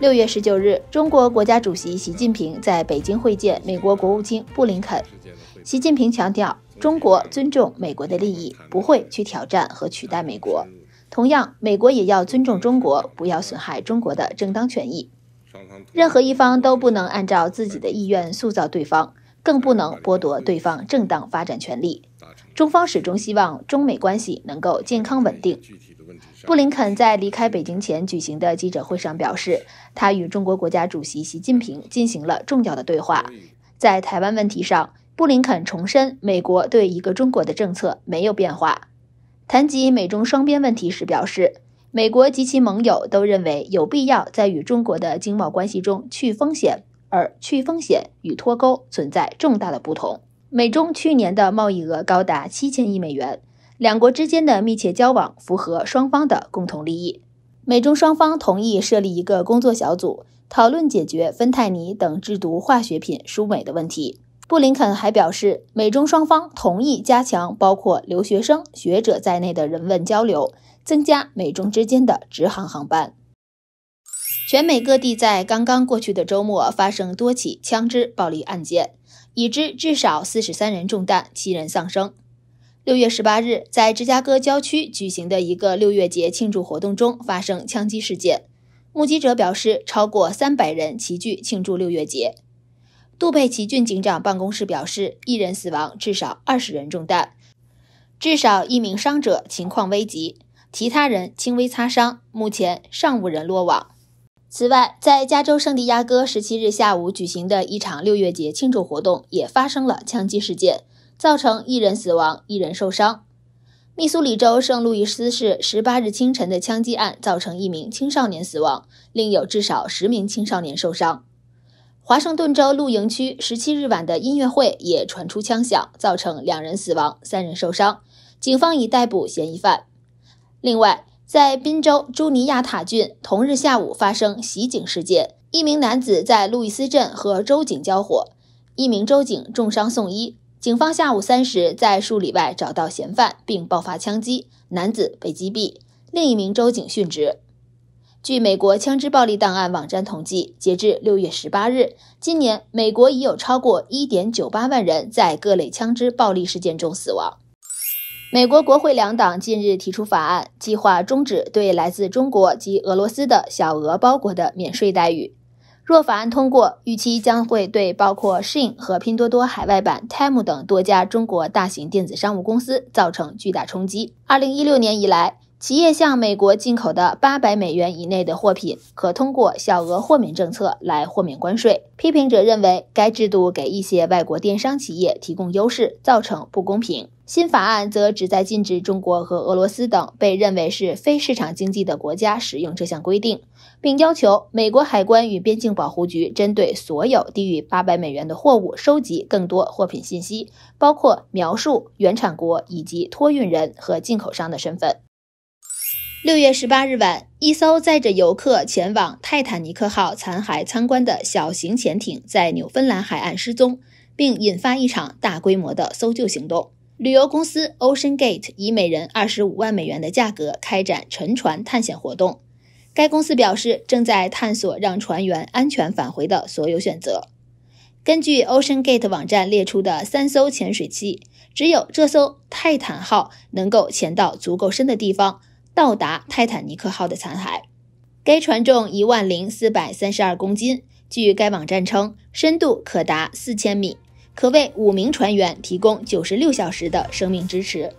六月十九日，中国国家主席习近平在北京会见美国国务卿布林肯。习近平强调，中国尊重美国的利益，不会去挑战和取代美国。同样，美国也要尊重中国，不要损害中国的正当权益。任何一方都不能按照自己的意愿塑造对方，更不能剥夺对方正当发展权利。中方始终希望中美关系能够健康稳定。布林肯在离开北京前举行的记者会上表示，他与中国国家主席习近平进行了重要的对话。在台湾问题上，布林肯重申，美国对一个中国的政策没有变化。谈及美中双边问题时表示，美国及其盟友都认为有必要在与中国的经贸关系中去风险，而去风险与脱钩存在重大的不同。美中去年的贸易额高达七千亿美元。两国之间的密切交往符合双方的共同利益。美中双方同意设立一个工作小组，讨论解决芬太尼等制毒化学品输美的问题。布林肯还表示，美中双方同意加强包括留学生、学者在内的人文交流，增加美中之间的直航航班。全美各地在刚刚过去的周末发生多起枪支暴力案件，已知至少四十三人中弹，七人丧生。六月十八日，在芝加哥郊区举行的一个六月节庆祝活动中发生枪击事件。目击者表示，超过三百人齐聚庆祝六月节。杜佩奇郡警长办公室表示，一人死亡，至少二十人中弹，至少一名伤者情况危急，其他人轻微擦伤。目前尚无人落网。此外，在加州圣地亚哥十七日下午举行的一场六月节庆祝活动也发生了枪击事件。造成一人死亡、一人受伤。密苏里州圣路易斯市十八日清晨的枪击案造成一名青少年死亡，另有至少十名青少年受伤。华盛顿州露营区十七日晚的音乐会也传出枪响，造成两人死亡、三人受伤，警方已逮捕嫌疑犯。另外，在宾州朱尼亚塔郡同日下午发生袭警事件，一名男子在路易斯镇和州警交火，一名州警重伤送医。警方下午三时在数里外找到嫌犯，并爆发枪击，男子被击毙，另一名州警殉职。据美国枪支暴力档案网站统计，截至六月十八日，今年美国已有超过一点九八万人在各类枪支暴力事件中死亡。美国国会两党近日提出法案，计划终止对来自中国及俄罗斯的小额包裹的免税待遇。若法案通过，预期将会对包括 Shin 和拼多多海外版 Tem 等多家中国大型电子商务公司造成巨大冲击。二零一六年以来，企业向美国进口的八百美元以内的货品，可通过小额豁免政策来豁免关税。批评者认为，该制度给一些外国电商企业提供优势，造成不公平。新法案则旨在禁止中国和俄罗斯等被认为是非市场经济的国家使用这项规定，并要求美国海关与边境保护局针对所有低于八百美元的货物收集更多货品信息，包括描述原产国以及托运人和进口商的身份。六月十八日晚，一艘载着游客前往泰坦尼克号残骸参观的小型潜艇在纽芬兰海岸失踪，并引发一场大规模的搜救行动。旅游公司 OceanGate 以每人二十五万美元的价格开展沉船探险活动。该公司表示，正在探索让船员安全返回的所有选择。根据 OceanGate 网站列出的三艘潜水器，只有这艘泰坦号能够潜到足够深的地方。到达泰坦尼克号的残骸，该船重一万零四百三十二公斤。据该网站称，深度可达四千米，可为五名船员提供九十六小时的生命支持。